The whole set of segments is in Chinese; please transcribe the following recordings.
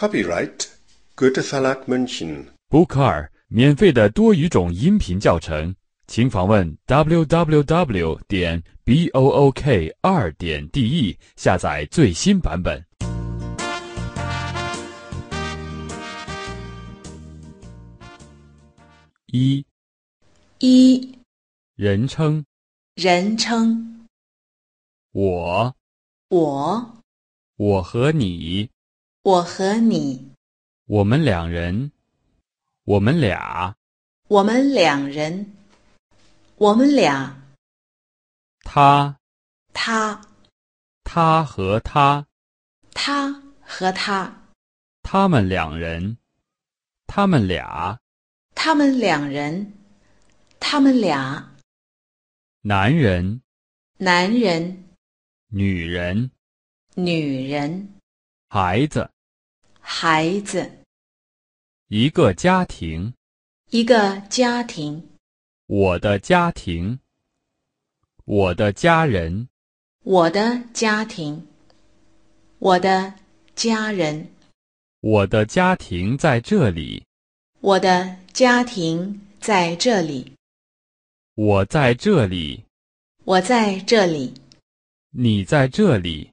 Copyright g o o d t h e Verlag München. Bookcar 免费的多语种音频教程，请访问 www 点 b o o k 二点 d e 下载最新版本。一，一，人称，人称，我，我，我和你，我和你，我们两人，我们俩，我们两人，我们俩，他，他，他和他，他和他，他们两人，他们俩，他们两人，他们俩，男人，男人，女人，女人，孩子。孩子，一个家庭，一个家庭，我的家庭，我的家人，我的家庭，我的家人，我的家庭在这里，我的家庭在这里，我在这里，我在这里，你在这里，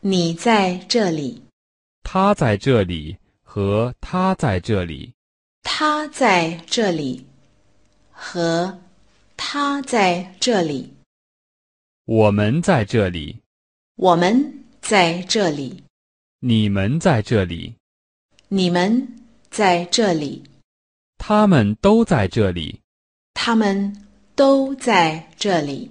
你在这里。他在这里，和他在这里，他在这里，和他在这里，我们在这里，我们在这里，你们在这里，你们在这里，他们都在这里，他们都在这里。